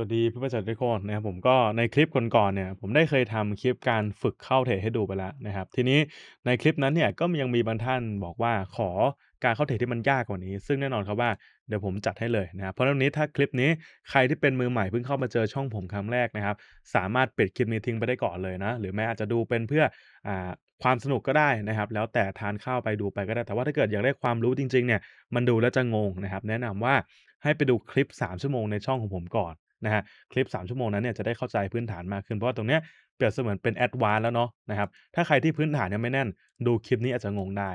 สวัสดีเพื่อนประชาชนทุกคนนะครับ ผมก็ในคลิปก่อนๆเนี่ย ผมได้เคยทำคลิปการฝึกเข้าเทรดให้ดูไปแล้วนะครับ ทีนี้ในคลิปนั้นเนี่ยก็ยังมีบางท่านบอกว่าขอการเข้าเทรดที่มันยากกว่านี้ ซึ่งแน่นอนครับว่าเดี๋ยวผมจัดให้เลยนะครับเพราะตรงนี้ถ้าคลิปนี้ใครที่เป็นมือใหม่เพิ่งเข้ามาเจอช่องผมครั้งแรกนะครับ สามารถปิดคลิปนี้ทิ้งไปได้ก่อนเลยนะหรือแม้อาจจะดูเป็นเพื่ออความสนุกก็ได้นะครับแล้วแต่ทานข้าวไปดูไปก็ได้แต่ว่าถ้าเกิดอยากได้ความรู้จริง ๆเนี่ยมันดูแล้วจะงงนะครับแนะนำว่าให้ไปดูคลิป 3 ชั่วโมงในช่องของผมก่อนนะฮะคลิป 3 ชั่วโมงนั้นเนี่ยจะได้เข้าใจพื้นฐานมากขึ้นเพราะตรงเนี้ยเปรียบเสมือนเป็นแอดวานแล้วเนาะนะครับ ถ้าใครที่พื้นฐานยังไม่แน่น ดูคลิปนี้อาจจะงงได้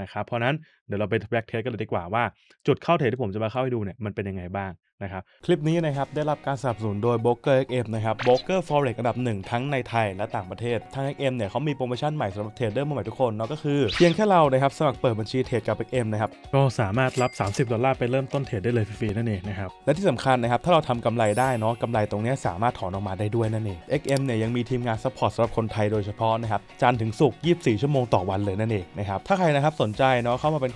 นะครับ เพราะนั้นเดี๋ยวเราไปแบ็กเทสกันเลยดีกว่า ว่า จุดเข้าเทรดที่ผมจะมาเข้าให้ดูเนี่ย มันเป็นยังไงบ้าง นะครับ คลิปนี้นะครับ ได้รับการสนับสนุนโดยเ r o ก e r XM นะครับบ r o อ e r f อเร็อระดับหนึ่งทั้งในไทยและต่างประเทศทาง XM เนี่ยเขามีโปรโมชั่นใหม่สำหรับเทรดเดอร์มือใหม่ทุกคนเนาะก็คือเพียงแค่เรานะครับ สมัครเปิดบัญชีเทรดกับ x มนะครับก็สามารถรับ30ดอลลาร์ไปเริ่มต้นเทรดได้เลยฟรีๆนั่นเองนะครับและที่สำคัญนะครับถ้าเราทำกำไรได้เนาะกำไรตรงนี้สามารถถอนออกมาได้ด้วยนั่นเอง XM เนี่ยยังมีทีมงานซัพพอร์ตสำหรับคนไทยโดยเฉพาะนะครับจันถึงศุกร์24 ชั่วโมงต่อวันเลยนั่นเองนะครับถ้าใครนะครับสนใจเนาะเข้ามาเป็น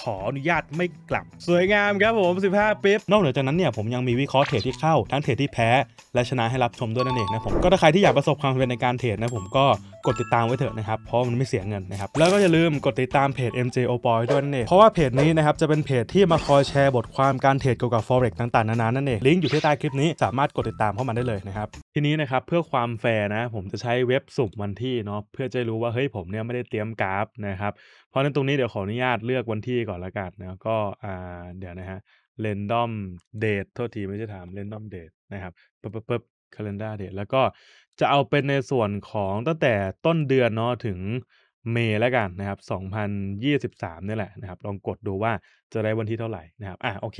ขออนุญาตไม่กลับสวยงามครับผม 15ปิ๊บนอกเหนือจากนั้นเนี่ยผมยังมีวิเคราะห์เทรดที่เข้าทั้งเทรดที่แพ้ และชนะให้รับชมด้วยนั่นเองนะผมก็ถ้าใครที่อยากประสบความสำเร็จในการเทรดนะผมก็กดติดตามไว้เถอะนะครับ เพราะมันไม่เสียเงินนะครับ แล้วก็อย่าลืมกดติดตามเพจ MJ o p o y ด้วยนั่นเองเพราะว่าเพจนี้นะครับจะเป็นเพจที่มาคอยแชร์บทความการเทรดเกี่ยวกับ forex ต่าง ๆนานานั่นเองลิงก์อยู่ที่ใต้คลิปนี้สามารถกดติดตามเข้ามาได้เลยนะครับทีนี้นะครับเพื่อความแฟร์นะผมจะใช้เว็บสุ่มวันที่เนาะเพื่อจะรู้ว่าเฮ้ยผมเนี่ยไม่ได้เตรียมกราฟนะครับเพราะั้นตรงนี้เดี๋ยวขออนุญาตเลือกวันที่ก่อนละกันนะก็อ่าเดี๋ยวนะฮะ random date โทษทีไม่ใช่ถาม random date นะครับปบปึ๊บปึ๊บ calendar date แล้วก็จะเอาเป็นในส่วนของตั้งแต่ต้นเดือนเนาะถึงเมย์แล้วกันนะครับ 2023 นี่แหละนะครับ ลองกดดูว่าจะได้วันที่เท่าไหร่นะครับ อ่ะโอเค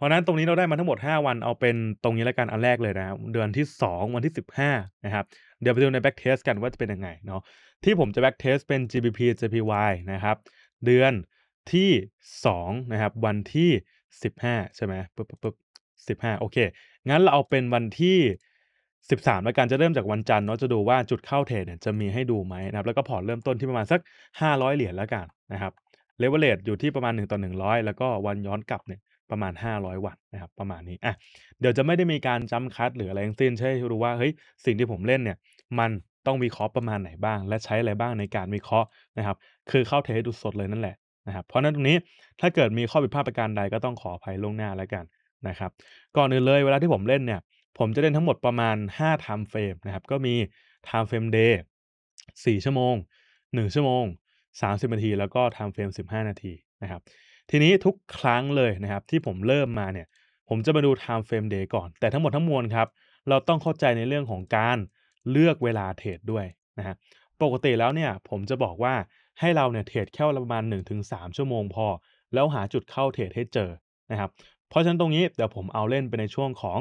เพราะนั้นตรงนี้เราได้มาทั้งหมด 5 วันเอาเป็นตรงนี้แล้วกันอันแรกเลยนะครับ เดือนที่ 2 วันที่ 15นะครับเดี๋ยวไปดูใน back test กันว่าจะเป็นยังไงเนาะที่ผมจะ back test เป็น GBP JPY นะครับเดือนที่2นะครับวันที่15ใช่ไหมปุ๊บปุ๊บปุ๊บสิบห้าโอเค งั้นเราเอาเป็นวันที่ 13แล้วกันจะเริ่มจากวันจันทร์เนาะจะดูว่าจุดเข้าเทรดเนี่ยจะมีให้ดูไหมนะครับแล้วก็พอร์ตเริ่มต้นที่ประมาณสัก 500 เหรียญแล้วกันนะครับเลเวลเลตอยู่ที่ประมาณ1ต่อ100 แล้วก็วันย้อนกลับเนี่ยประมาณ 500 วัตต์นะครับ ประมาณนี้อ่ะ เดี๋ยวจะไม่ได้มีการจำคัดหรืออะไรทั้งสิ้นใช่รู้ว่าเฮ้ยสิ่งที่ผมเล่นเนี่ยมันต้องวิเคราะห์ประมาณไหนบ้าง และใช้อะไรบ้างในการวิเคราะห์นะครับ คือเข้าเทสดูสดเลยนั่นแหละนะครับ เพราะนั้นตรงนี้ถ้าเกิดมีข้อผิดพลาดประการใดก็ต้องขออภัยล่วงหน้าแล้วกันนะครับ ก่อนอื่นเลยเวลาที่ผมเล่นเนี่ย ผมจะเล่นทั้งหมดประมาณ5 time frame นะครับ ก็มี time frame day 4ชั่วโมง1ชั่วโมง30นาที แล้วก็ time frame 15 นาทีนะครับทีนี้ทุกครั้งเลยนะครับที่ผมเริ่มมาเนี่ยผมจะมาดู time frame day ก่อน แต่ทั้งหมดทั้งมวลครับ เราต้องเข้าใจในเรื่องของการเลือกเวลาเทรดด้วยนะฮะปกติแล้วเนี่ยผมจะบอกว่าให้เราเนี่ยเทรดแค่ประมาณ 1-3 ชั่วโมงพอ แล้วหาจุดเข้าเทรดให้เจอนะครับ เพราะฉะนั้นตรงนี้เดี๋ยวผมเอาเล่นไปในช่วงของ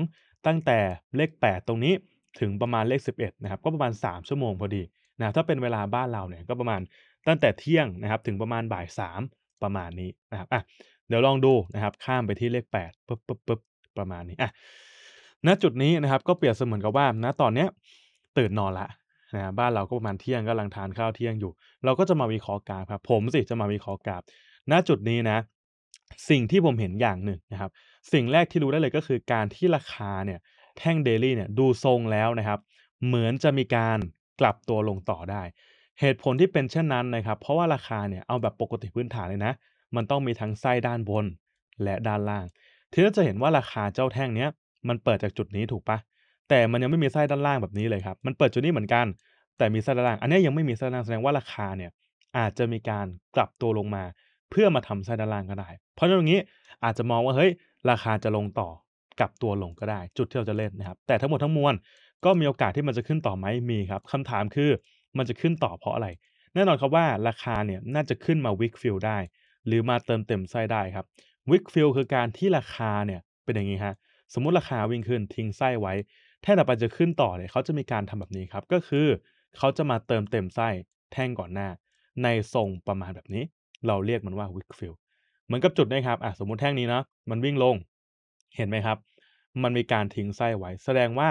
ตั้งแต่เลข 8 ตรงนี้ถึงประมาณเลข 11นะครับก็ประมาณ 3 ชั่วโมงพอดีนะถ้าเป็นเวลาบ้านเราเนี่ยก็ประมาณตั้งแต่เที่ยงนะครับถึงประมาณบ่าย 3ประมาณนี้นะครับอ่ะเดี๋ยวลองดูนะครับ ข้ามไปที่เลข8ปึ๊บปึ๊บปึ๊บประมาณนี้อ่ะณจุดนี้นะครับก็เปรียบเสมือนกับว่าณตอนเนี้ยตื่นนอนละนะบบ้านเราก็ประมาณเที่ยงก็ลังทานข้าวเที่ยงอยู่ เราก็จะมาวิเคราะห์กราฟครับ ผมสิจะมาวิเคราะห์กราฟณจุดนี้นะ สิ่งที่ผมเห็นอย่างหนึ่งนะครับ สิ่งแรกที่รู้ได้เลยก็คือการที่ราคาเนี่ย แท่งเดลี่เนี่ยดูทรงแล้วนะครับ เหมือนจะมีการกลับตัวลงต่อได้เหตุผลที่เป็นเช่นนั้นนะครับ เพราะว่าราคาเนี่ยเอาแบบปกติพื้นฐานเลยนะ มันต้องมีทั้งไส้ด้านบนและด้านล่าง ทีนี้จะเห็นว่าราคาเจ้าแท่งเนี้ยมันเปิดจากจุดนี้ถูกปะแต่มันยังไม่มีไส้ด้านล่างแบบนี้เลยครับ มันเปิดจุดนี้เหมือนกัน แต่มีไส้ด้านล่าง อันนี้ยังไม่มีไส้ด้านล่างแสดงว่าราคาเนี่ยอาจจะมีการกลับตัวลงมา เพื่อมาทำไส้ด้านล่างก็ได้ เพราะตรงนี้อาจจะมองว่าเฮ้ยราคาจะลงต่อกลับตัวลงก็ได้ จุดที่เราจะเล่นนะครับ แต่ทั้งหมดทั้งมวลก็มีโอกาสที่มันจะขึ้นต่อไหมมีครับ คำถามคือมันจะขึ้นต่อเพราะอะไร แน่นอนครับว่าราคาเนี่ยน่าจะขึ้นมาวิกฟิลได้ หรือมาเติมเต็มไส้ได้ครับ วิกฟิลคือการที่ราคาเนี่ยเป็นอย่างนี้ฮะ สมมติราคาวิ่งขึ้นทิ้งไส้ไว้แท่นต่อไปจะขึ้นต่อเนี่ยเขาจะมีการทำแบบนี้ครับ ก็คือเขาจะมาเติมเต็มไส้แท่งก่อนหน้า ในทรงประมาณแบบนี้ เราเรียกมันว่าวิกฟิลเหมือนกับจุดนะครับอ่ะสมมติแท่งนี้นะมันวิ่งลง เห็นไหมครับ มันมีการทิ้งไส้ไว้ แสดงว่า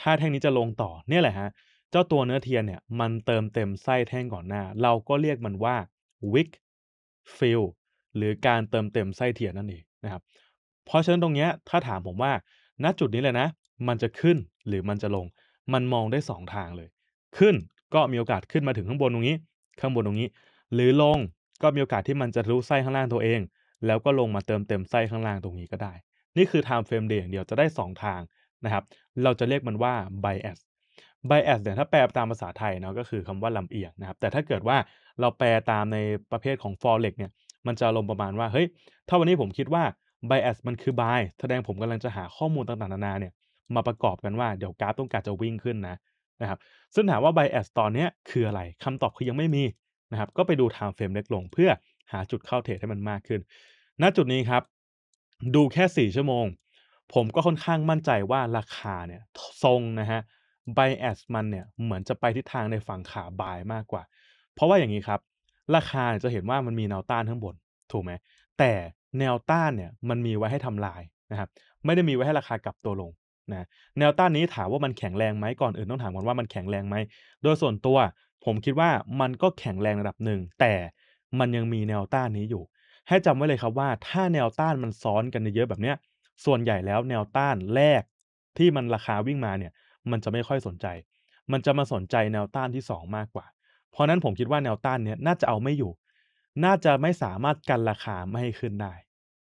ถ้าแท่งนี้จะลงต่อเนี่ยแหละฮะเจ้าตัวเนื้อเทียนเนี่ยมันเติมเต็มไส้แท่งก่อนหน้า เราก็เรียกมันว่า wick fill หรือการเติมเต็มไส้เทียนนั่นเองนะครับเพราะฉะนั้นตรงเนี้ยถ้าถามผมว่าณจุดนี้เลยนะ มันจะขึ้นหรือมันจะลง มันมองได้ 2 ทางเลย ขึ้นก็มีโอกาสขึ้นมาถึงข้างบนตรงนี้ ข้างบนตรงนี้ หรือลงก็มีโอกาสที่มันจะรู้ไส้ข้างล่างตัวเอง แล้วก็ลงมาเติมเต็มไส้ข้างล่างตรงนี้ก็ได้ นี่คือ time frame day อย่างเดียวจะได้ 2 ทางนะครับ เราจะเรียกมันว่า bias bias เนี่ยถ้าแปลตามภาษาไทยเนาะก็คือคำว่าลำเอียงนะครับ แต่ถ้าเกิดว่าเราแปลตามในประเภทของ forex เนี่ย มันจะลงประมาณว่าเฮ้ย ถ้าวันนี้ผมคิดว่า bias มันคือ buy แสดงผมกำลังจะหาข้อมูลต่างๆนานาเนี่ย มาประกอบกันว่าเดี๋ยวกราฟต้องการจะวิ่งขึ้นนะนะครับ ซึ่งถามว่า bias ตอนนี้คืออะไรคำตอบคือยังไม่มีนะครับ ก็ไปดู time frame เล็กลง เพื่อหาจุดเข้าเทรดให้มันมากขึ้น ณจุดนี้ครับ ดูแค่4ชั่วโมง ผมก็ค่อนข้างมั่นใจว่าราคาเนี่ยทรงนะฮะไบแอสมันเนี่ยเหมือนจะไปทิศทางในฝั่งขาบายมากกว่า เพราะว่าอย่างนี้ครับ ราคาจะเห็นว่ามันมีแนวต้านข้างบน ถูกไหมแต่แนวต้านเนี่ยมันมีไว้ให้ทำลายนะครับไม่ได้มีไว้ให้ราคากลับตัวลงนะแนวต้านนี้ถามว่ามันแข็งแรงไหมก่อนอื่นต้องถามก่อนว่ามันแข็งแรงไหมโดยส่วนตัวผมคิดว่ามันก็แข็งแรงระดับหนึ่งแต่มันยังมีแนวต้านนี้อยู่ ให้จำไว้เลยครับว่า ถ้าแนวต้านมันซ้อนกันเยอะแบบเนี้ยส่วนใหญ่แล้วแนวต้านแรกที่มันราคาวิ่งมาเนี่ยมันจะไม่ค่อยสนใจ มันจะมาสนใจแนวต้านที่2มากกว่า เพราะนั้นผมคิดว่าแนวต้านเนี้ยน่าจะเอาไม่อยู่ น่าจะไม่สามารถกันราคาไม่ให้ขึ้นได้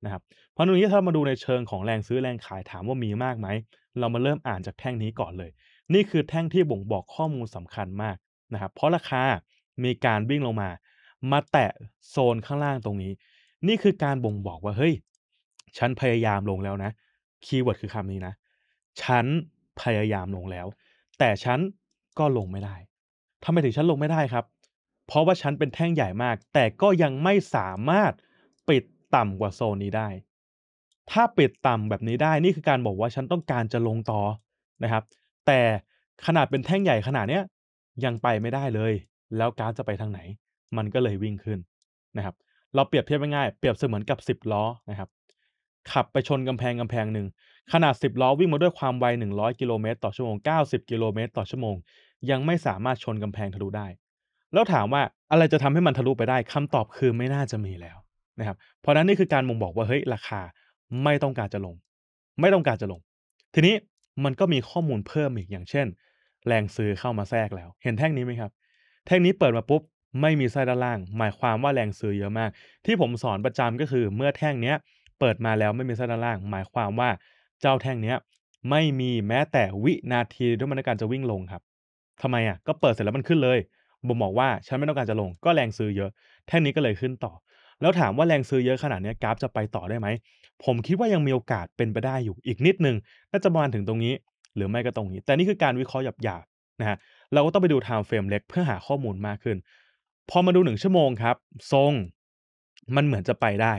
นะครับเพราะตรงนี้ถ้ามาดูในเชิงของแรงซื้อแรงขายถามว่ามีมากไหม เรามาเริ่มอ่านจากแท่งนี้ก่อนเลย นี่คือแท่งที่บ่งบอกข้อมูลสำคัญมากนะครับ เพราะราคา มีการวิ่งลงมา มาแตะโซนข้างล่างตรงนี้ นี่คือการบ่งบอกว่า เฮ้ยฉันพยายามลงแล้วนะ คีย์เวิร์ดคือคำนี้นะ ฉันพยายามลงแล้ว แต่ฉันก็ลงไม่ได้ทำไมถึงฉันลงไม่ได้ครับ เพราะว่าฉันเป็นแท่งใหญ่มาก แต่ก็ยังไม่สามารถปิดต่ำกว่าโซนนี้ได้ ถ้าปิดต่ำแบบนี้ได้นี่คือการบอกว่าฉันต้องการจะลงต่อนะครับ แต่ขนาดเป็นแท่งใหญ่ขนาดเนี้ยยังไปไม่ได้เลย แล้วการจะไปทางไหน มันก็เลยวิ่งขึ้นนะครับ เราเปรียบเทียบง่ายเปรียบเสมือนกับ10ล้อนะครับขับไปชนกำแพงกำแพงหนึ่งขนาด10ล้อวิ่งมาด้วยความไว100กิโลเมตรต่อชั่วโมง90กิโลเมตรต่อชั่วโมงยังไม่สามารถชนกำแพงทะลุได้ แล้วถามว่าอะไรจะทำให้มันทะลุไปได้คำตอบคือไม่น่าจะมีแล้วนะครับเพราะนั้นนี่คือการมุงบอกว่าเฮ้ยราคาไม่ต้องการจะลง ไม่ต้องการจะลง ทีนี้มันก็มีข้อมูลเพิ่มอีกอย่างเช่น แรงซื้อเข้ามาแทรกแล้ว เห็นแท่งนี้ไหมครับแท่งนี้เปิดมาปุ๊บ ไม่มีไส้ด้านล่าง หมายความว่าแรงซื้อเยอะมาก ที่ผมสอนประจำก็คือเมื่อแท่งเนี้ย เปิดมาแล้วไม่มีไส้ด้านล่าง หมายความว่าเจ้าแท่งเนี้ย ไม่มีแม้แต่วินาทีที่มันการจะวิ่งลงครับ ทำไมอ่ะ ก็เปิดเสร็จแล้วมันขึ้นเลยบมบอกว่าฉันไม่ต้องการจะลง ก็แรงซื้อเยอะ แท่งนี้ก็เลยขึ้นต่อ แล้วถามว่าแรงซื้อเยอะขนาดนี้กราฟจะไปต่อได้ไหมผมคิดว่ายังมีโอกาสเป็นไปได้อยู่อีกนิดนึงน่าจะประมาณถึงตรงนี้ หรือไม่ก็ตรงนี้ แต่นี่คือการวิเคราะห์หยาบๆนะฮะเราก็ต้องไปดูไทม์เฟรมเล็กเพื่อหาข้อมูลมากขึ้น พอมาดูหนึ่งชั่วโมงครับ ทรง มันเหมือนจะไปได้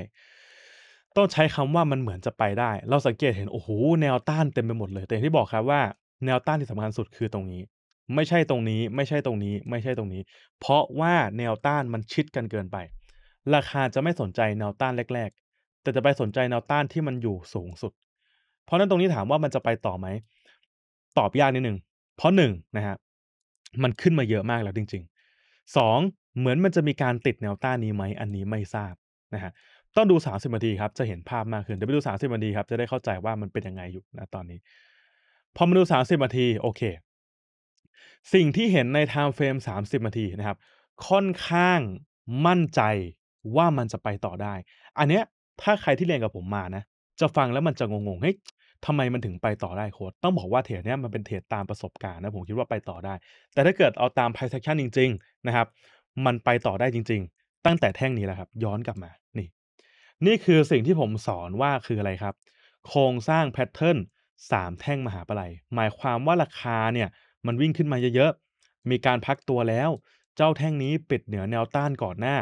ต้องใช้คำว่ามันเหมือนจะไปได้ เราสังเกตเห็นโอ้โหแนวต้านเต็มไปหมดเลย แต่ที่บอกครับว่าแนวต้านที่สำคัญสุดคือตรงนี้ ไม่ใช่ตรงนี้ ไม่ใช่ตรงนี้ ไม่ใช่ตรงนี้ เพราะว่าแนวต้านมันชิดกันเกินไป ราคาจะไม่สนใจแนวต้านแรก ๆ แต่จะไปสนใจแนวต้านที่มันอยู่สูงสุด เพราะนั้นตรงนี้ถามว่ามันจะไปต่อไหม ตอบยากนิดหนึ่ง เพราะหนึ่งนะฮะมันขึ้นมาเยอะมากแล้วจริงๆ 2. เหมือนมันจะมีการติดแนวต้านนี้ไหม อันนี้ไม่ทราบนะฮะต้องดู 30นาทีครับจะเห็นภาพมากขึ้นเดี๋ยวไปดู 30นาทีครับจะได้เข้าใจว่ามันเป็นยังไงอยู่นะตอนนี้ พอมาดู30นาทีโอเค สิ่งที่เห็นใน์เฟรมสามส30นาทีนะครับ ค่อนข้างมั่นใจว่ามันจะไปต่อได้ อันเนี้ยถ้าใครที่เรียนกับผมมานะ จะฟังแล้วมันจะงงๆเฮ้ยทำไมมันถึงไปต่อได้โค้ดต้องบอกว่าเทรดเนี้ยมันเป็นเทรดตามประสบการณ์นะผมคิดว่าไปต่อได้ แต่ถ้าเกิดเอาตามไพ่เซ a c ชั o จริง ๆนะครับ มันไปต่อได้จริง ๆ ตั้งแต่แท่งนี้แหละครับ ย้อนกลับมานี่นี่คือสิ่งที่ผมสอนว่าคืออะไรครับ โครงสร้างแพทเทิร์นสามแท่งมหาปลัยหมายความว่าราคาเนี่ยมันวิ่งขึ้นมาเยอะๆมีการพักตัวแล้ว เจ้าแท่งนี้ปิดเหนือแนวต้านก่อนหน้า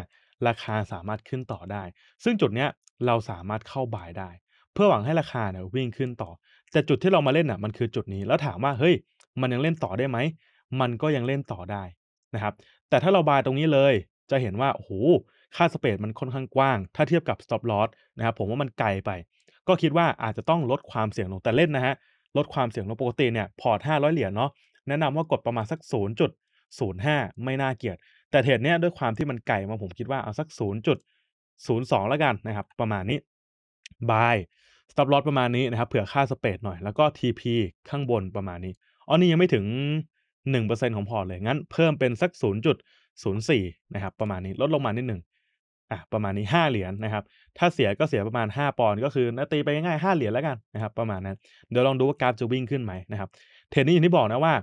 ราคาสามารถขึ้นต่อได้ ซึ่งจุดเนี้ยเราสามารถเข้าบ่ายได้ เพื่อหวังให้ราคาเนี่ยวิ่งขึ้นต่อแต่จุดที่เรามาเล่นอ่ะมันคือจุดนี้แล้วถามว่าเฮ้ยมันยังเล่นต่อได้ไหมมันก็ยังเล่นต่อได้นะครับ แต่ถ้าเราบายตรงนี้เลย จะเห็นว่าโอ้โหค่าสเปดมันค่อนข้างกว้าง ถ้าเทียบกับ stop loss นะครับ ผมว่ามันไกลไป ก็คิดว่าอาจจะต้องลดความเสี่ยงลง แต่เล่นนะฮะลดความเสี่ยงลงปกติเนี่ยพอร์ต500 เหรียญเนาะแนะนำว่ากดประมาณสัก 0.05 ไม่น่าเกียด แต่เทรดเนี้ยด้วยความที่มันไกลมาผมคิดว่าเอาสัก 0.02แล้วกันนะครับ ประมาณนี้บายสต็อปลอสประมาณนี้นะครับเผื่อค่าสเปดหน่อยแล้วก็ TP ข้างบนประมาณนี้อ๋อนี่ยังไม่ถึง1%ของพอร์ตเลยงั้นเพิ่มเป็นสัก0.04นะครับประมาณนี้ลดลงมานิดหนึ่งอ่ะประมาณนี้ 5 เหรียญนนะครับ ถ้าเสียก็เสียประมาณ 5 ปอนด์ก็คือนะตีไปง่ายๆ5 เหรียญแล้วกันนะครับประมาณนั้น เดี๋ยวลองดูว่าการจะวิ่งขึ้นไหมนะครับ เทนนี้อย่างที่บอกนะว่า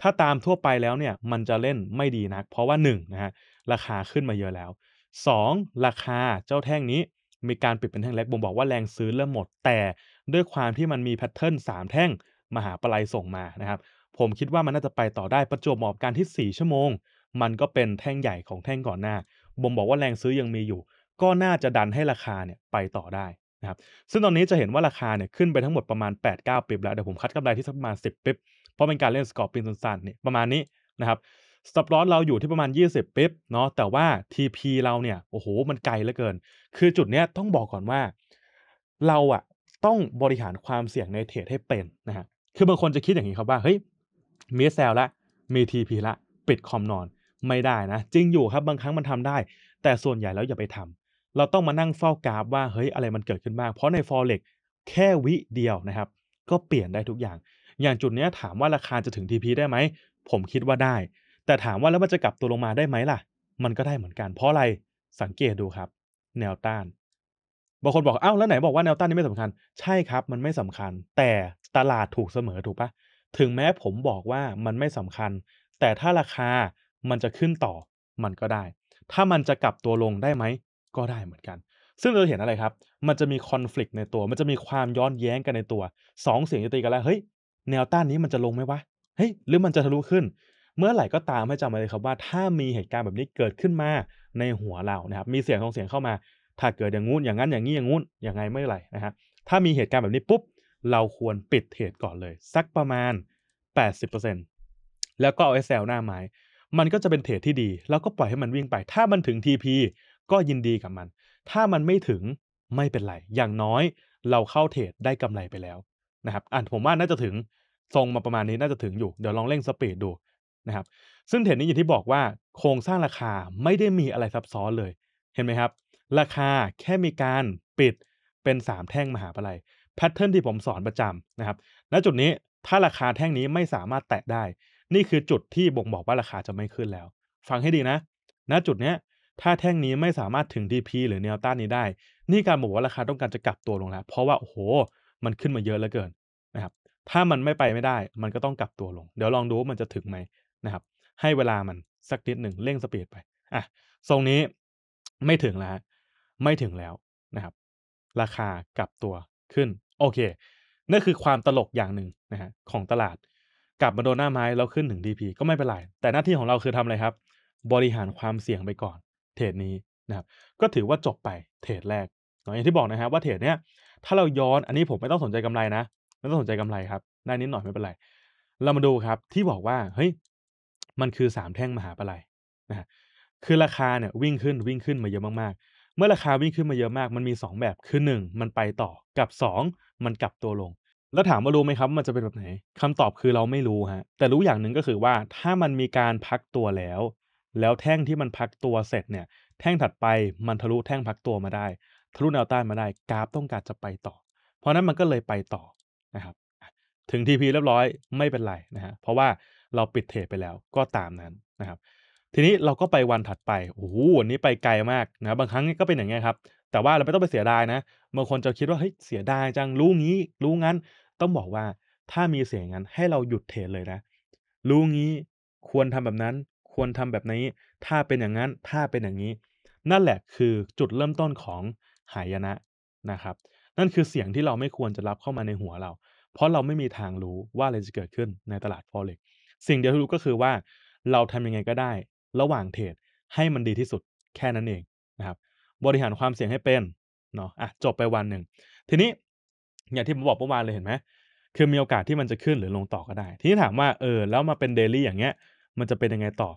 ถ้าตามทั่วไปแล้วเนี่ยมันจะเล่นไม่ดีนัก เพราะว่า1นะฮะราคาขึ้นมาเยอะแล้ว 2 ราคาเจ้าแท่งนี้มีการปิดเป็นแท่งเล็กบ่งบอกว่าแรงซื้อเริ่มหมดแต่ด้วยความที่มันมีแพทเทิร์น3แท่งมหาปลายส่งมานะครับผมคิดว่ามันน่าจะไปต่อได้ประจวบเหมาะการที่4ชั่วโมง มันก็เป็นแท่งใหญ่ของแท่งก่อนหน้าบ่งบอกว่าแรงซื้อยังมีอยู่ก็น่าจะดันให้ราคาเนี่ยไปต่อได้นะครับซึ่งตอนนี้จะเห็นว่าราคาเนี่ยขึ้นไปทั้งหมดประมาณ 8-9ปิบแล้ว เดี๋ยวผมคัดกำไรที่สักประมาณ 10ปิบเพราะเป็นการเล่นสกอร์ปินสั้นๆเนี่ยประมาณนี้นะครับสต็อปลอสเราอยู่ที่ประมาณ 20ปิบเนาะแต่ว่า TP เราเนี่ยโอ้โหมันไกลเหลือเกิน คือจุดเนี้ยต้องบอกก่อนว่า เราอะต้องบริหารความเสี่ยงในเทรดให้เป็นนะฮะคือบางคนจะคิดอย่างนี้ครับว่าเฮ้ยมีแซลละมี TP ละปิดคอมนอนไม่ได้นะจริงอยู่ครับบางครั้งมันทำได้ แต่ส่วนใหญ่แล้วอย่าไปทำเราต้องมานั่งเฝ้ากราฟว่าเฮ้ยอะไรมันเกิดขึ้นบ้างเพราะใน forex แค่วิเดียวนะครับ ก็เปลี่ยนได้ทุกอย่างอย่างจุดนี้ถามว่าราคาจะถึง TP ได้ไหมผมคิดว่าได้ แต่ถามว่าแล้วมันจะกลับตัวลงมาได้ไหมล่ะ มันก็ได้เหมือนกันเพราะอะไรสังเกตดูครับ แนวต้านบางคนบอกเอ้าแล้วไหนบอกว่าแนวต้านนี้ไม่สำคัญ ใช่ครับมันไม่สำคัญ แต่ตลาดถูกเสมอถูกปะถึงแม้ผมบอกว่ามันไม่สำคัญ แต่ถ้าราคามันจะขึ้นต่อมันก็ได้ ถ้ามันจะกลับตัวลงได้ไหม ก็ได้เหมือนกัน ซึ่งเราเห็นอะไรครับ มันจะมีคอน FLICT ในตัว มันจะมีความย้อนแย้งกันในตัว 2 เสียงจะตีกันแล้ว เฮ้ย แนวต้านนี้มันจะลงไหมวะ เฮ้ย หรือมันจะทะลุขึ้น เมื่อไหร่ก็ตามให้จำไว้เลยครับว่า ถ้ามีเหตุการณ์แบบนี้เกิดขึ้นมาในหัวเรานะครับ มีเสียงของเสียงเข้ามา ถ้าเกิดอย่างงู้นอย่างนั้นอย่างนี้อย่างงู้นอย่างไงไม่ไรนะฮะ ถ้ามีเหตุการณ์แบบนี้ปุ๊บ เราควรปิดเทรดก่อนเลยสักประมาณ 80%แล้วก็เอาซลหน้าไม้มันก็จะเป็นเทรดที่ดี แล้วก็ปล่อยให้มันวิ่งไป ถ้ามันถึง TP ก็ยินดีกับมัน ถ้ามันไม่ถึงไม่เป็นไร อย่างน้อยเราเข้าเทรดได้กำไรไปแล้วนะครับอ่านผมว่าน่าจะถึงทรงมาประมาณนี้น่าจะถึงอยู่เดี๋ยวลองเร่งสปีดดูนะครับ ซึ่งเทรดนี้อย่างที่บอกว่า โครงสร้างราคาไม่ได้มีอะไรซับซ้อนเลย เห็นไหมครับ ราคาแค่มีการปิดเป็น3แท่งมหาปลัยแพทเทิร์นที่ผมสอนประจำนะครับ ณจุดนี้ถ้าราคาแท่งนี้ไม่สามารถแตะได้นี่คือจุดที่บ่งบอกว่าราคาจะไม่ขึ้นแล้ว ฟังให้ดีนะ ณ จุดเนี้ย ถ้าแท่งนี้ไม่สามารถถึง DP หรือแนวต้านนี้ได้ นี่การบอกว่าราคาต้องการจะกลับตัวลงแล้ว เพราะว่าโอ้โห มันขึ้นมาเยอะเหลือเกินนะครับ ถ้ามันไม่ไปไม่ได้ มันก็ต้องกลับตัวลง เดี๋ยวลองดูว่ามันจะถึงไหมนะครับ ให้เวลามันสักนิดหนึ่งเร่งสปีดไป อ่ะทรงนี้ไม่ถึงแล้ว ไม่ถึงแล้วนะครับ ราคากลับตัวขึ้น โอเคนั่นคือความตลกอย่างหนึ่งนะฮะของตลาดกลับมาโดนหน้าไม้แล้วขึ้นถึง d p ก็ไม่เป็นไร แต่หน้าที่ของเราคือทำอะไรครับ บริหารความเสี่ยงไปก่อนเทรดนี้นะครับ ก็ถือว่าจบไปเทรดแรกอย่างที่บอกนะครับว่าเทรดเนี้ยถ้าเราย้อนอันนี้ผมไม่ต้องสนใจกำไรนะไม่ต้องสนใจกำไรครับ ได้นิดหน่อยไม่เป็นไร เรามาดูครับที่บอกว่าเฮ้ยมันคือสามแท่งมหาปลายนะคือราคาเนี่ยวิ่งขึ้นวิ่งขึ้นมาเยอะมากๆเมื่อราคาวิ่งขึ้นมาเยอะมาก มันมี 2 แบบคือ1มันไปต่อกับ2มันกลับตัวลงแล้วถามว่ารู้ไหมครับมันจะเป็นแบบไหน คำตอบคือเราไม่รู้ฮะแต่รู้อย่างหนึ่งก็คือว่าถ้ามันมีการพักตัวแล้ว แล้วแท่งที่มันพักตัวเสร็จเนี่ย แท่งถัดไปมันทะลุแท่งพักตัวมาได้ ทะลุแนวต้านมาได้ กราฟต้องการจะไปต่อ เพราะนั้นมันก็เลยไปต่อนะครับถึง TP เรียบร้อยไม่เป็นไรนะฮะเพราะว่าเราปิดเทปไปแล้วก็ตามนั้นนะครับ ทีนี้เราก็ไปวันถัดไปโอ้โหวันนี้ไปไกลมากนะบางครั้งก็เป็นอย่างเงี้ยครับแต่ว่าเราไม่ต้องไปเสียดายนะบางคนจะคิดว่าเฮ้ยเสียดายจังรู้งี้ รู้งั้นต้องบอกว่าถ้ามีเสียงนั้นให้เราหยุดเทรดเลยนะ รู้งี้ ควรทำแบบนั้น ควรทำแบบนี้ ถ้าเป็นอย่างนั้นถ้าเป็นอย่างนี้ นั่นแหละคือจุดเริ่มต้นของหายนะนะครับ นั่นคือเสียงที่เราไม่ควรจะรับเข้ามาในหัวเรา เพราะเราไม่มีทางรู้ว่าอะไรจะเกิดขึ้นในตลาดอเร็กสิ่งเดียวที่รู้ก็คือว่าเราทำยังไงก็ได้ ระหว่างเทรดให้มันดีที่สุดแค่นั้นเองนะครับบริหารความเสี่ยงให้เป็นเนาะอ่ะจบไปวันหนึ่ง ทีนี้ อย่างที่ผมบอกเมื่อวานเลยเห็นไหมคือมีโอกาสที่มันจะขึ้นหรือลงต่อก็ได้ ทีนี้ถามว่า เออ แล้วมาเป็นเดลี่อย่างเงี้ย มันจะเป็นยังไงต่อ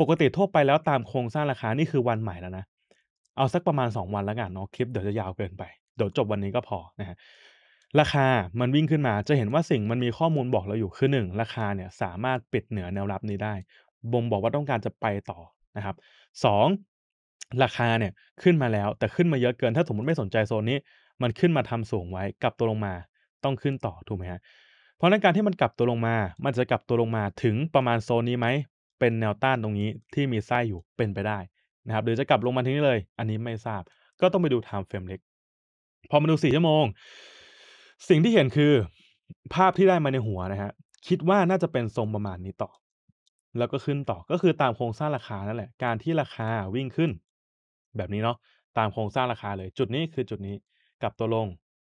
ปกติทั่วไปแล้วตามโครงสร้างราคา นี่คือวันใหม่แล้วนะ เอาสักประมาณ 2 วันแล้วกันเนาะคลิปเดี๋ยวจะยาวเกินไปเดี๋ยวจบวันนี้ก็พอนะฮะราคามันวิ่งขึ้นมาจะเห็นว่าสิ่งมันมีข้อมูลบอกเราอยู่คือหนึ่งราคาเนี่ยสามารถปิดเหนือแนวรับนี้ได้บ่งบอกว่าต้องการจะไปต่อนะครับสองราคาเนี่ยขึ้นมาแล้วแต่ขึ้นมาเยอะเกิน ถ้าสมมติไม่สนใจโซนนี้ มันขึ้นมาทำสูงไว้ กลับตัวลงมาต้องขึ้นต่อถูกไหมฮะเพราะนั้นการที่มันกลับตัวลงมา มันจะกลับตัวลงมาถึงประมาณโซนนี้ไหมเป็นแนวต้านตรงนี้ที่มีไส้อยู่เป็นไปได้นะครับหรือจะกลับลงมาที่นี้เลย อันนี้ไม่ทราบก็ต้องไปดูไทม์เฟรมเล็กพอมาดูสี่ชั่วโมงสิ่งที่เห็นคือภาพที่ได้มาในหัวนะฮะคิดว่าน่าจะเป็นทรงประมาณนี้ต่อ แล้วก็ขึ้นต่อก็คือตามโครงสร้างราคานั่นแหละการที่ราคาวิ่งขึ้นแบบนี้เนาะตามโครงสร้างราคาเลย จุดนี้คือจุดนี้กลับตัวลง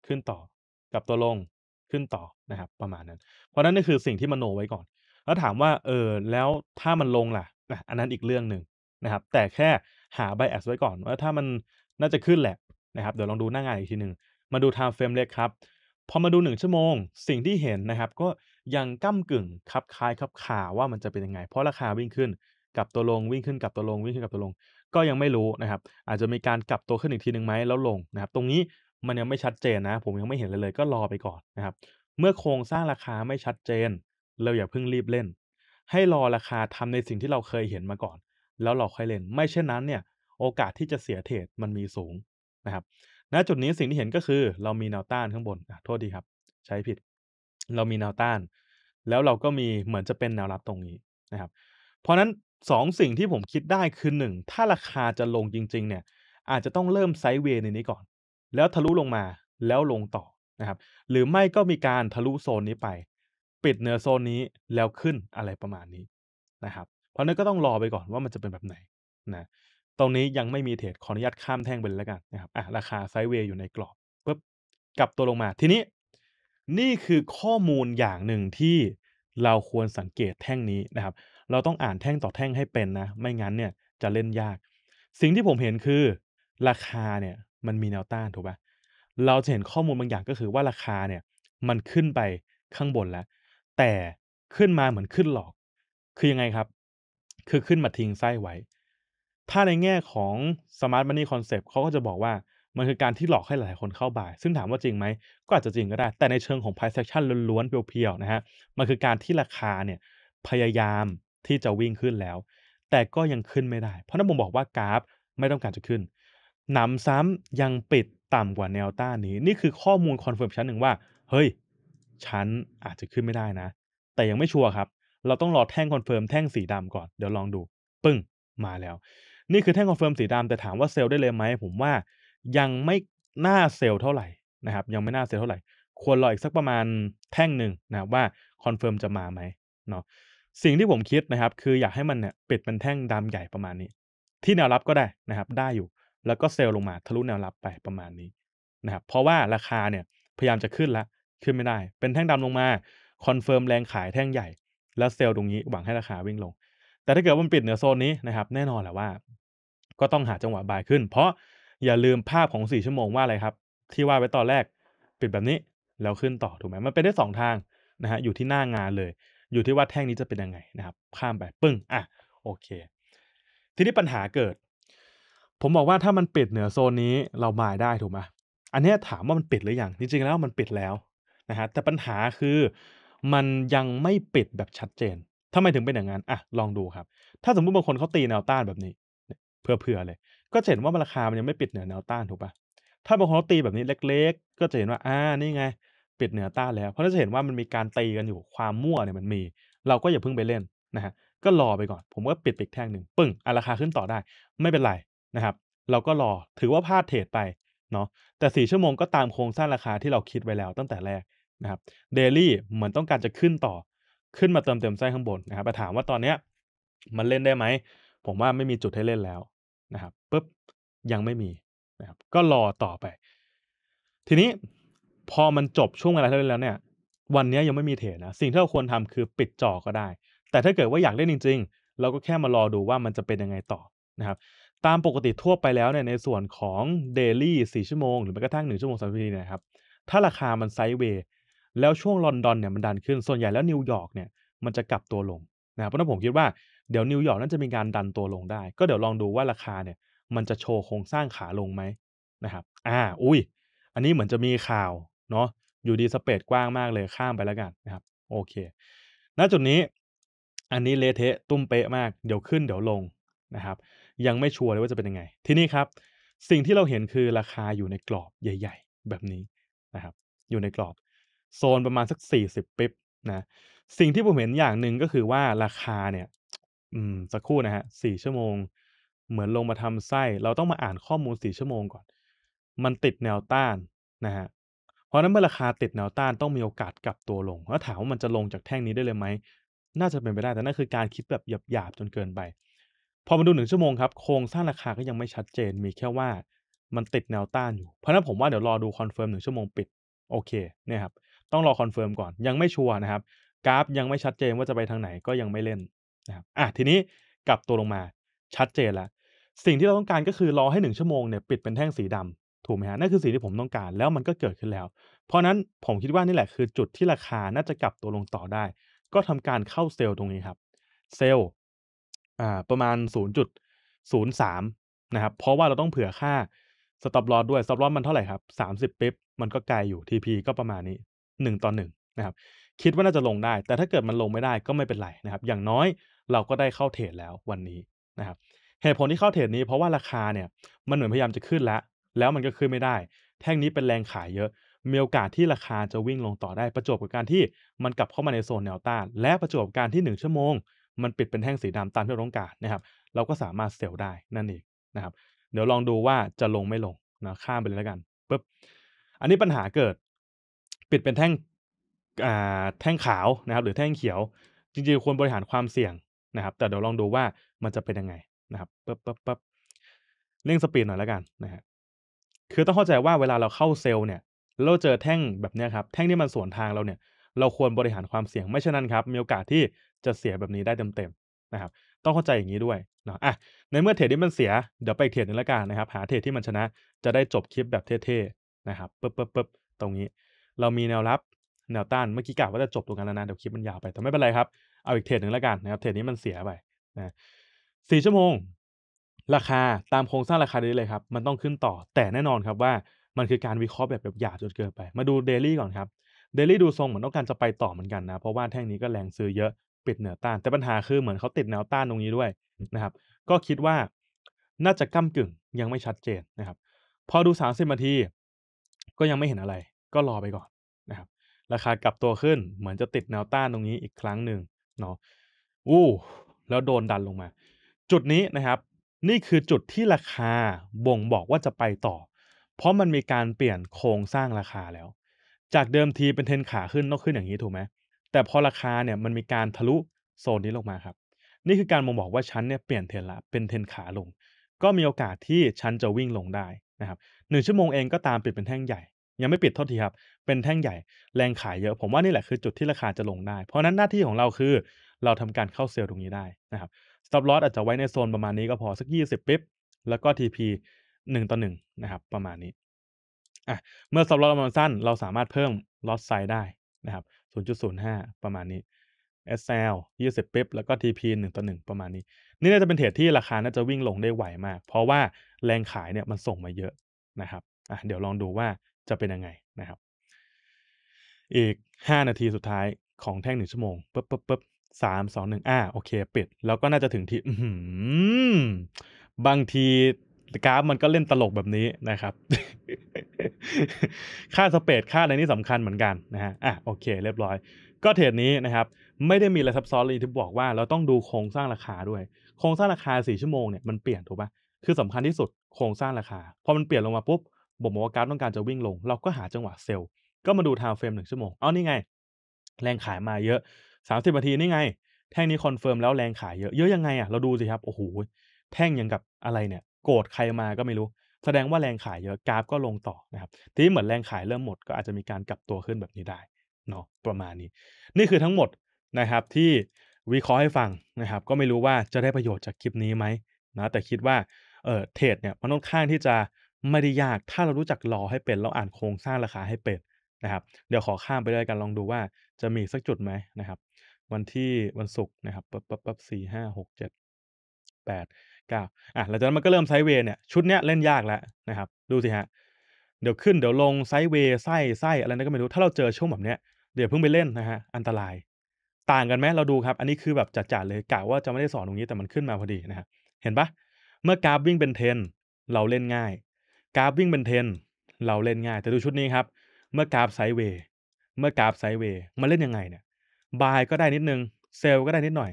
ขึ้นต่อกลับตัวลงขึ้นต่อนะครับ ประมาณนั้น เพราะนั้นนี่คือสิ่งที่มโนไว้ก่อน แล้วถามว่าเออแล้วถ้ามันลงล่ะอันนั้นอีกเรื่องหนึ่งนะครับ แต่แค่หาไบแอสไว้ก่อนว่าถ้ามันน่าจะขึ้นแหละนะครับ เดี๋ยวลองดูหน้างานอีกทีหนึ่งมาดูไทม์เฟรมเล็กครับพอมาดูหนึ่งชั่วโมงสิ่งที่เห็นนะครับ ก็ยังก้ากึ่งคับคล้ายคับขาว่ามันจะเป็นยังไง เพราะราคาวิ่งขึ้นกับตัวลงวิ่งขึ้นกับตัวลงวิ่งขึ้นกับตัวลงก็ยังไม่รู้นะครับ อาจจะมีการกลับตัวขึ้นอีกทีหนึ่งไหมแล้วลงนะครับ ตรงนี้มันยังไม่ชัดเจนนะ ผมยังไม่เห็นเลยเลย ก็รอไปก่อนนะครับ เมื่อโครงสร้างราคาไม่ชัดเจน เราอย่าเพิ่งรีบเล่น ให้รอราคาทำในสิ่งที่เราเคยเห็นมาก่อน แล้วเราค่อยเล่น ไม่เช่นนั้นเนี่ย โอกาสที่จะเสียเทรดมันมีสูงนะครับณจุดนี้สิ่งที่เห็นก็คือ เรามีแนวต้านข้างบนโทษดีครับ ใช้ผิด เรามีแนวต้าน แล้วเราก็มีเหมือนจะเป็นแนวรับตรงนี้นะครับ เพราะนั้นสองสิ่งที่ผมคิดได้คือหนึ่งถ้าราคาจะลงจริงๆ เนี่ย อาจจะต้องเริ่มไซด์เวย์ ในนี้ก่อน แล้วทะลุลงมาแล้วลงต่อนะครับ หรือไม่ก็มีการทะลุโซนนี้ไป ปิดเหนือโซนนี้แล้วขึ้นอะไรประมาณนี้นะครับ เพราะนั้นก็ต้องรอไปก่อนว่ามันจะเป็นแบบไหนนะตรงนี้ยังไม่มีเทรดขออนุญาตข้ามแท่งไปแล้วกันนะครับอ่ะราคาไซด์เวย์อยู่ในกรอบปุ๊บกลับตัวลงมาทีนี้ นี่คือข้อมูลอย่างหนึ่งที่เราควรสังเกตแท่งนี้นะครับเราต้องอ่านแท่งต่อแท่งให้เป็นนะ ไม่งั้นเนี่ยจะเล่นยาก สิ่งที่ผมเห็นคือราคาเนี่ย มันมีแนวต้านถูกปะเราจะเห็นข้อมูลบางอย่างก็คือว่าราคาเนี่ย มันขึ้นไปข้างบนแล้ว แต่ขึ้นมาเหมือนขึ้นหลอก คือยังไงครับ คือขึ้นมาทิ้งไส้ไว้ ถ้าในแง่ของสมาร์ทมันนี่คอนเซปต์เขาก็จะบอกว่า มันคือการที่หลอกให้หลายคนเข้าบ่าย ซึ่งถามว่าจริงไหมก็อาจจะจริงก็ได้ แต่ในเชิงของ price action ล้วนๆเพียวๆนะฮะมันคือการที่ราคาเนี่ย พยายามที่จะวิ่งขึ้นแล้ว แต่ก็ยังขึ้นไม่ได้ เพราะนักนผมบอกว่ากราฟไม่ต้องการจะขึ้นหนำซ้ำยังปิดต่ำกว่าแนวต้านนี้ นี่คือข้อมูลคอนเฟิร์มชั้นหนึ่งว่าเฮ้ยชั้นอาจจะขึ้นไม่ได้นะ แต่ยังไม่ชัวร์ครับ เราต้องรอแท่งคอนเฟิร์มแท่งสีดำก่อน เดี๋ยวลองดูปึ้งมาแล้ว นี่คือแท่งคอนเฟิร์มสีดำแต่ถามว่าเซลล์ได้เลยไหมผมว่ายังไม่น่าเซลล์เท่าไหร่นะครับยังไม่น่าเซลล์เท่าไหร่ ควรรออีกสักประมาณแท่งหนึ่งนะว่าคอนเฟิร์มจะมาไหมเนาะสิ่งที่ผมคิดนะครับคืออยากให้มันเนี่ยปิดเป็นแท่งดำใหญ่ประมาณนี้ ที่แนวรับก็ได้นะครับ ได้อยู่ แล้วก็เซลล์ลงมาทะลุแนวรับไปประมาณนี้นะครับเพราะว่าราคาเนี่ย พยายามจะขึ้นละขึ้นไม่ได้ เป็นแท่งดำลงมา คอนเฟิร์มแรงขายแท่งใหญ่ แล้วเซลล์ตรงนี้หวังให้ราคาวิ่งลง แต่ถ้าเกิดมันปิดเหนือโซนนี้นะครับ แน่นอนแหละว่า ก็ต้องหาจังหวะบายขึ้น เพราะอย่าลืมภาพของ4ชั่วโมงว่าอะไรครับ ที่ว่าไว้ตอนแรก ปิดแบบนี้แล้วขึ้นต่อถูกไหมมันเป็นได้2ทางนะฮะอยู่ที่หน้างานเลยอยู่ที่ว่าแท่งนี้จะเป็นยังไงนะครับข้ามไปปึ้งอ่ะโอเค ทีนี้ปัญหาเกิด ผมบอกว่าถ้ามันปิดเหนือโซนนี้เรามายได้ถูกไหมอันนี้ถามว่ามันปิดหรืออยังจริงๆแล้วมันปิดแล้วนะฮะแต่ปัญหาคือมันยังไม่ปิดแบบชัดเจนทำไมถึงเป็นอย่างนั้นอ่ะลองดูครับ ถ้าสมมติบางคนเขาตีแนวต้านแบบนี้ เพื่อเพื่อเลย ก็เห็นว่าราคามันยังไม่ปิดเหนือแนวต้านถูกปะถ้าบางคนเขาตีแบบนี้เล็ก ๆ ก็จะเห็นว่าอ่านี่ไงปิดเหนือต้านแล้ว เพราะเราจะเห็นว่ามันมีการตีกันอยู่ ความมั่วเนี่ยมันมี เราก็อย่าเพิ่งไปเล่นนะฮะ ก็รอไปก่อน ผมก็ปิดปิดแท่งหนึ่ง ปึ้งอราคาขึ้นต่อได้ ไม่เป็นไรนะครับ เราก็รอ ถือว่าพลาดเทรดไปเนาะ แต่ 4 ชั่วโมงก็ตามโครงสร้างราคาที่เราคิดไว้แล้วตั้งแต่แรกนะครับ เดลี่เหมือนต้องการจะขึ้นต่อ ขึ้นมาเติมเต็มไส้ข้างบนนะครับถามว่าตอนเนี้ย มันเล่นได้ไหม ผมว่าไม่มีจุดให้เล่นแล้วนะครับปุ๊บ ยังไม่มีนะครับ ก็รอต่อไป ทีนี้พอมันจบช่วงเวลาเท่านั้นแล้วเนี่ยวันนี้ยังไม่มีเทรดนะสิ่งที่เราควรทำคือปิดจอก็ได้ แต่ถ้าเกิดว่าอยากเล่นจริงๆ เราก็แค่มารอดูว่ามันจะเป็นยังไงต่อนะครับตามปกติทั่วไปแล้วเนี่ยในส่วนของเดลี่สี่ชั่วโมงหรือแม้กระทั่งหนึ่งชั่วโมงสามนาทีนะครับถ้าราคามันไซด์เวย์ แล้วช่วงลอนดอนเนี่ยมันดันขึ้นส่วนใหญ่แล้วนิวยอร์กเนี่ยมันจะกลับตัวลงนะเพราะนั้นผมคิดว่าเดี๋ยวนิวยอร์กน่าจะมีการดันตัวลงได้ก็เดี๋ยวลองดูว่าราคาเนี่ยมันจะโชว์โครงสร้างขาลงไหมนะครับอ่าอุ้ยอันนี้เหมือนจะมีข่าวเนาะ อยู่ดีสเปซกว้างมากเลยข้ามไปแล้วกันนะครับ โอเค ณ จุดนี้ อันนี้เลเทะ ตุ้มเป๊ะมาก เดี๋ยวขึ้นเดี๋ยวลงนะครับ ยังไม่ชัวร์เลยว่าจะเป็นยังไง ที่นี่ครับ สิ่งที่เราเห็นคือราคาอยู่ในกรอบใหญ่ๆ แบบนี้นะครับ อยู่ในกรอบ โซนประมาณสัก 40ปิ๊บนะ สิ่งที่ผมเห็นอย่างหนึ่งก็คือว่าราคาเนี่ย อืมสักครู่นะฮะสี่ชั่วโมง เหมือนลงมาทำไส้เราต้องมาอ่านข้อมูลสี่ชั่วโมงก่อน มันติดแนวต้านนะฮะเพราะนั้นเมื่อราคาติดแนวต้านต้องมีโอกาสกลับตัวลง แล้วถามว่ามันจะลงจากแท่งนี้ได้เลยไหม น่าจะเป็นไปได้แต่นั่นคือการคิดแบบหยาบๆจนเกินไป พอมาดูหนึ่งชั่วโมงครับโครงสร้างราคาก็ยังไม่ชัดเจนมีแค่ว่ามันติดแนวต้านอยู่เพราะนั้นผมว่าเดี๋ยวรอดูคอนเฟิร์มหนึ่งชั่วโมงปิดโอเคเนี่ยครับต้องรอคอนเฟิร์มก่อนยังไม่ชัวร์นะครับกราฟยังไม่ชัดเจนว่าจะไปทางไหนก็ยังไม่เล่นนะครับอ่ะทีนี้กลับตัวลงมาชัดเจนแล้วสิ่งที่เราต้องการก็คือรอให้หนึ่งชั่วโมงเนี่ยปิดเป็นแท่งสีดำถูกไหมฮะนั่นคือสิ่งที่ผมต้องการแล้วมันก็เกิดขึ้นแล้ว เพราะนั้นผมคิดว่านี่แหละคือจุดที่ราคาน่าจะกลับตัวลงต่อได้ ก็ทำการเข้าเซลล์ตรงนี้ครับ เซลล์าประมาณ 0.03 นะครับ เพราะว่าเราต้องเผื่อค่าสต็อปลอดด้วยสต็อปลอดมันเท่าไหร่ครับ 30ปิ๊บมันก็ไกลอยู่ TP ก็ประมาณนี้ 1 ต่อ 1 นะครับ คิดว่าน่าจะลงได้ แต่ถ้าเกิดมันลงไม่ได้ก็ไม่เป็นไรนะครับ อย่างน้อยเราก็ได้เข้าเทรดแล้ววันนี้นะครับ เหตุผลที่เข้าเทรดนี้เพราะว่าราคาเนี่ย มันเหมือนพยายามจะขึ้นแล้วแล้วมันก็ขึ้นไม่ได้ แท่งนี้เป็นแรงขายเยอะ มีโอกาสที่ราคาจะวิ่งลงต่อได้ประจบกับการที่มันกลับเข้ามาในโซนแนวต้าน และประจบการที่ 1 ชั่วโมง มันปิดเป็นแท่งสีดำตามที่เราต้องการนะครับ เราก็สามารถเซลล์ได้ นั่นเองนะครับ เดี๋ยวลองดูว่าจะลงไม่ลงนะข้ามไปเลยแล้วกันปุ๊บอันนี้ปัญหาเกิด ปิดเป็นแท่งแท่งขาวนะครับ หรือแท่งเขียว จริงๆควรบริหารความเสี่ยงนะครับ แต่เดี๋ยวลองดูว่ามันจะเป็นยังไงนะครับปุ๊บปุ๊บปุ๊บเร่งสปีดหน่อยแล้วกันนะฮะคือต้องเข้าใจว่าเวลาเราเข้าเซลล์เนี่ย เราเจอแท่งแบบนี้ครับแท่งที่มันสวนทางเราเนี่ย เราควรบริหารความเสี่ยงไม่เช่นนั้นครับมีโอกาสที่จะเสียแบบนี้ได้เต็มๆนะครับ ต้องเข้าใจอย่างนี้ด้วยเนาะอ่ะในเมื่อเทรดที่มันเสีย เดี๋ยวไปเทรดนึงละกันนะครับ หาเทรดที่มันชนะจะได้จบคลิปแบบเท่ๆนะครับปึ๊บปึ๊บปึ๊บตรงนี้ เรามีแนวรับแนวต้านเมื่อกี้กล่าวว่าจะจบตรงกันแล้วนะเดี๋ยวคลิปมันยาวไปแต่ไม่เป็นไรครับเอาอีกเทรดหนึ่งละกันนะครับ เทรดนี้มันเสียไปนะสี่ชั่วโมงราคาตามโครงสร้างราคาได้เลยครับ มันต้องขึ้นต่อ แต่แน่นอนครับว่ามันคือการวิเคราะห์แบบแบบหยาบจนเกินไป มาดูเดลี่ก่อนครับเดลี่ดูทรงเหมือนต้องการจะไปต่อเหมือนกันนะ เพราะว่าแท่งนี้ก็แรงซื้อเยอะ ปิดเหนือต้าน แต่ปัญหาคือเหมือนเขาติดแนวต้านตรงนี้ด้วยนะครับ ก็คิดว่าน่าจะก้ากึ่งยังไม่ชัดเจนนะครับ พอดูสามสิบนาทีก็ยังไม่เห็นอะไร ก็รอไปก่อนนะครับ ราคากลับตัวขึ้นเหมือนจะติดแนวต้านตรงนี้ อีกครั้งหนึ่งเนาะอู้แล้วโดนดันลงมา จุดนี้นะครับนี่คือจุดที่ราคาบ่งบอกว่าจะไปต่อ เพราะมันมีการเปลี่ยนโครงสร้างราคาแล้ว จากเดิมทีเป็นเทนขาขึ้นต้องขึ้นอย่างนี้ถูกไหม แต่พอราคาเนี่ยมันมีการทะลุโซนนี้ลงมาครับ นี่คือการบ่งบอกว่าชั้นเนี่ยเปลี่ยนเทนละเป็นเทนขาลง ก็มีโอกาสที่ชั้นจะวิ่งลงได้นะครับหนึ่งชั่วโมงเองก็ตามปิดเป็นแท่งใหญ่ ยังไม่ปิดเท่าทีครับ เป็นแท่งใหญ่ แรงขายเยอะ ผมว่านี่แหละคือ จุดที่ราคาจะลงได้ เพราะนั้นหน้าที่ของเราคือ เราทำการเข้าเซลล์ตรงนี้ได้นะครับ stop loss อาจจะไว้ในโซนประมาณนี้ก็พอสัก 20ปิ๊บแล้วก็ TP 1ต่อ1นะครับ ประมาณนี้อ่ะเมื่อ stop loss ประมาณสั้นเราสามารถเพิ่ม loss size ได้นะครับ 0.05 ประมาณนี้ SL 20ปิ๊บแล้วก็ TP 1ต่อ1ประมาณนี้ นี่น่าจะเป็นเทรดที่ราคาน่าจะวิ่งลงได้ไหวมาก เพราะว่าแรงขายเนี่ยมันส่งมาเยอะนะครับอ่ะเดี๋ยวลองดูว่าจะเป็นยังไงนะครับ อีก 5 นาทีสุดท้ายของแท่ง1ชั่วโมงปึ๊บปึ๊บปึ๊บสามสองหนึ่งอ่าโอเค ปิดแล้วก็น่าจะถึงที่บางทีกราฟมันก็เล่นตลกแบบนี้นะครับ ค่าสเปดค่าอะไรนี่สำคัญเหมือนกันนะฮะอ่ะโอเคเรียบร้อย ก็เทรดนี้นะครับ ไม่ได้มีอะไรซับซ้อนเลยที่บอกว่าเราต้องดูโครงสร้างราคาด้วยโครงสร้างราคาสี่ชั่วโมงเนี่ยมันเปลี่ยนถูกปะคือสำคัญที่สุดโครงสร้างราคาพอมันเปลี่ยนลงมาปุ๊บบอกว่ากราฟต้องการจะวิ่งลง เราก็หาจังหวะเซลล์ก็มาดูไทม์เฟรมหนึ่งชั่วโมงเอานี่ไงแรงขายมาเยอะสามสิบนาทีนี่ไง แท่งนี้คอนเฟิร์มแล้วแรงขายเยอะ เยอะยังไงอ่ะเราดูสิครับ โอ้โห แท่งยังกับอะไรเนี่ยโกรธใครมาก็ไม่รู้ แสดงว่าแรงขายเยอะกราฟก็ลงต่อนะครับทีนี้เหมือนแรงขายเริ่มหมดก็อาจจะมีการกลับตัวขึ้นแบบนี้ได้เนาะประมาณนี้ นี่คือทั้งหมดนะครับที่วิเคราะห์ให้ฟังนะครับ ก็ไม่รู้ว่าจะได้ประโยชน์จากคลิปนี้ไหมนะแต่คิดว่าเออเทรดเนี่ยมันค่อนข้างที่จะไม่ได้ยากถ้าเรารู้จักรอให้เป็น เราอ่านโครงสร้างราคาให้เป็นนะครับเดี๋ยวขอข้ามไปเลยกันลองดูว่าจะมีสักจุดไหมนะครับ วันที่วันศุกร์นะครับปั๊บปั๊บปั๊บสี่ห้าหกเจ็ดแปดเก้าอ่ะหลังจากนั้นมันก็เริ่มไซด์เวย์เนี่ยชุดเนี้ยเล่นยากแล้วนะครับ ดูสิฮะ เดี๋ยวขึ้นเดี๋ยวลงไซด์เวย์ไส้ไส้อะไรนั่นก็ไม่รู้ถ้าเราเจอช่วงแบบเนี้ยเดี๋ยวเพิ่งไปเล่นนะฮะ อันตราย ต่างกันไหมเราดูครับ อันนี้คือแบบจัดๆเลยกะว่าจะไม่ได้สอนตรงนี้แต่มันขึ้นมาพอดีนะฮะเห็นปะเมื่อกราฟวิ่งเป็นเทนเราเล่นง่ายกราฟวิ่งเป็นเทนเราเล่นง่าย แต่ดูชุดนี้ครับเมื่อกราฟไซด์เวย์เมื่อกราฟไซด์เวย์มันเล่นยังไงเนี่ย บายก็ได้นิดนึง เซลก็ได้นิดหน่อย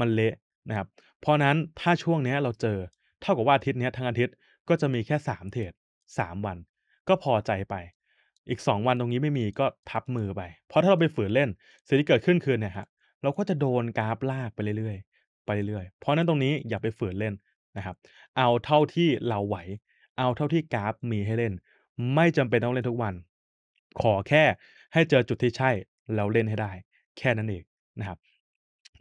มันเละนะครับ เพราะนั้นถ้าช่วงนี้เราเจอเท่ากับว่าอาทิตย์นี้ทั้งอาทิตย์ก็จะมีแค่ 3 เทรด3วัน ก็พอใจไป อีก 2 วันตรงนี้ไม่มีก็ทับมือไป เพราะถ้าเราไปฝืนเล่น สิ่งที่เกิดขึ้นคือเนี่ยฮะเราก็จะโดนกราฟลากไปเรื่อยๆ ไปเรื่อยๆ เพราะนั้นตรงนี้อย่าไปฝืนเล่นนะครับ เอาเท่าที่เราไหว เอาเท่าที่กราฟมีให้เล่น ไม่จำเป็นต้องเล่นทุกวันขอแค่ให้เจอจุดที่ใช่ แล้วเล่นให้ได้ แค่นั้นเองนะครับ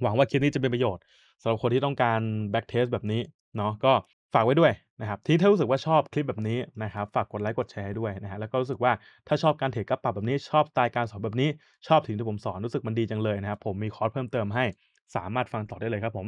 หวังว่าคลิปนี้จะเป็นประโยชน์สำหรับคนที่ต้องการแบ็กเทสแบบนี้เนาะก็ฝากไว้ด้วยนะครับที่ถ้ารู้สึกว่าชอบคลิปแบบนี้นะครับ ฝากกดไลค์กดแชร์ให้ด้วยนะฮะแล้วก็รู้สึกว่าถ้าชอบการเทรดกระปับแบบนี้ ชอบสไตล์การสอนแบบนี้ ชอบถึงที่ผมสอนรู้สึกมันดีจังเลยนะครับผมมีคอร์สเพิ่มเติมให้สามารถฟังต่อได้เลยครับผม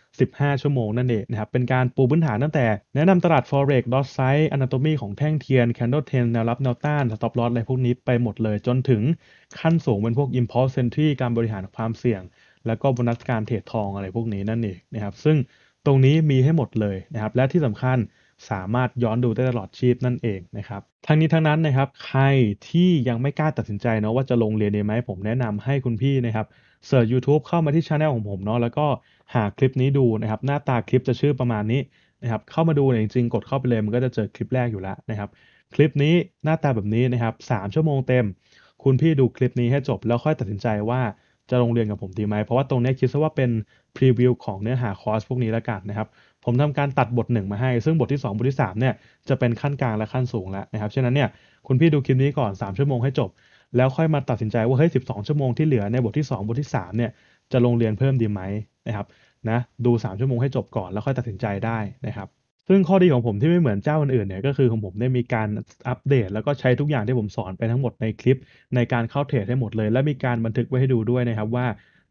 15 ชั่วโมงนั่นเองนะครับเป็นการปูพื้นฐานตั้งแต่แนะนำตลาด forex ดอ t size a น a t o m y ของแท่งเทียน candle t r e n แนวรับแนวต้านสต็อปลอสอะไรพวกนี้ไปหมดเลย จนถึงขั้นสูงเป็นพวก impulse entry การบริหารความเสี่ยง แล้วก็บนัสการเทรดทองอะไรพวกนี้นั่นเองนะครับซึ่งตรงนี้มีให้หมดเลยนะครับและที่สำคัญสามารถย้อนดูได้ตลอดชีพนั่นเองนะครับทั้งนี้ทั้งนั้นนะครับใครที่ยังไม่กล้าตัดสินใจเนาะว่าจะลงเรียนดีไหมผมแนะนำให้คุณพี่นะครับเสิร์ช YouTube เข้ามาที่ช anel ของผมเนาะแล้วก็หาคลิปนี้ดูนะครับหน้าตาคลิปจะชื่อประมาณนี้นะครับเข้ามาดูเนี่ยจริงๆ กดเข้าไปเลย มันก็จะเจอคลิปแรกอยู่แล้วนะครับคลิปนี้หน้าตาแบบนี้นะครับสามชั่วโมงเต็ม คุณพี่ดูคลิปนี้ให้จบ แล้วค่อยตัดสินใจว่าจะลงเรียนกับผมดีไหม เพราะว่าตรงนี้คิดซะว่าเป็นพรีวิวของเนื้อหาคอร์สพวกนี้แล้วกันนะครับผมทำการตัดบทหนึ่งมาให้ ซึ่งบทที่ 2 บทที่3เนี่ยจะเป็นขั้นกลางและขั้นสูงแล้วนะครับฉะนั้นเนี่ยคุณพี่ดูคลิปนี้ก่อน3ชั่วโมงให้จบแล้วค่อยมาตัดสินใจว่าเฮ้ยสิชั่วโมงที่เหลือในบทที่ 2 บทที่3เนี่ยจะลงเรียนเพิ่มดีไหมนะครับนะดู 3 ชั่วโมงให้จบก่อนแล้วค่อยตัดสินใจได้นะครับซึ่งข้อดีของผมที่ไม่เหมือนเจ้าอื่นๆเนี่ยก็คือของผมได้มีการอัปเดตแล้วก็ใช้ทุกอย่างที่ผมสอนไปทั้งหมดในคลิป ในการเข้าเทรดให้หมดเลย และมีการบันทึกไว้ให้ดูด้วยนะครับว่า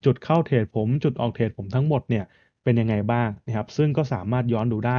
จุดเข้าเทรดผมจุดออกเทรดผมทั้งหมดเนี่ยเป็นยังไงบ้างนะครับซึ่งก็สามารถย้อนดูได้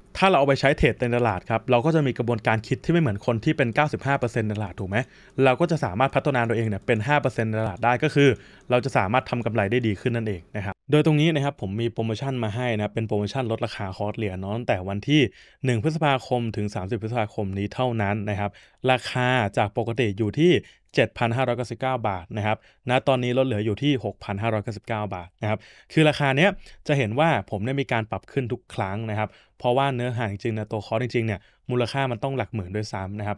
ถ้าเราเอาไปใช้เทรดในตลาดครับเราก็จะมีกระบวนการคิดที่ไม่เหมือนคนที่เป็น 95%ในตลาดถูกไหมเราก็จะสามารถพัฒนาตัวเองเนี่ย เป็น5%ในตลาดได้ก็คือ เราจะสามารถทำกำไรได้ดีขึ้นนั่นเองนะครับ โดยตรงนี้นะครับผมมีโปรโมชั่นมาให้นะเป็นโปรโมชั่นลดราคาคอร์สเรียนน้องแต่วันที่ 1 พฤษภาคมถึง 30 พฤษภาคมนี้เท่านั้นนะครับราคาจากปกติอยู่ที่7,599บาทนะครับณนะตอนนี้ลดเหลืออยู่ที่ 6,599 บาทนะครับ คือราคาเนี้ยจะเห็นว่าผมได้มีการปรับขึ้นทุกครั้งนะครับ เพราะว่าเนื้อหาจริงๆนะตัวคอร์สจริงๆเนี่ยมูลค่ามันต้องหลักหมื่นด้วยซ้ำนะครับ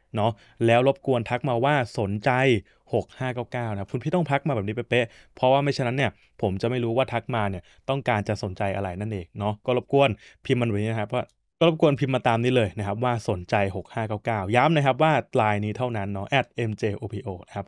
เนาะแล้วรบกวนทักมาว่าสนใจ 6599 นะคุณพี่ต้องทักมาแบบนี้เป๊ะเพราะว่าไม่ฉะนั้นเนี่ยผมจะไม่รู้ว่าทักมาเนี่ยต้องการจะสนใจอะไรนั่นเองเนาะก็รบกวนพิมพ์มันไว้นะครับว่าก็รบกวนพิมพ์มาตามนี้เลยนะครับ ว่าสนใจ 6599 ย้ำนะครับว่าลายนี้เท่านั้นเนาะ mjopo นะครับ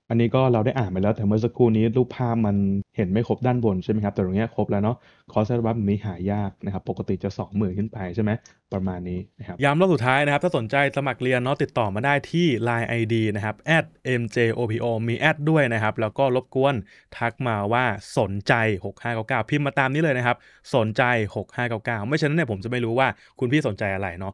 อันนี้ก็เราได้อ่านไปแล้วแต่เมื่อสักครู่นี้รูปภาพมันเห็นไม่ครบด้านบนใช่ไหมครับแต่ตรงนี้ครบแล้วเนาะคอสเซอร์บัฟนี้หายากนะครับปกติจะ2มื่นขึ้นไปใช่ไหมประมาณนี้นะครับย้ำรอบสุดท้ายนะครับ ถ้าสนใจสมัครเรียนเนาะติดต่อมาได้ที่ Line ID นะครับ @mjopo มีแอดด้วยนะครับ แล้วก็รบกวนทักมาว่าสนใจ 6599 พิมพ์มาตามนี้เลยนะครับสนใจ6599 ไม่่นนั้นเนี่ยผมจะไม่รู้ว่าคุณพี่สนใจอะไรเนาะ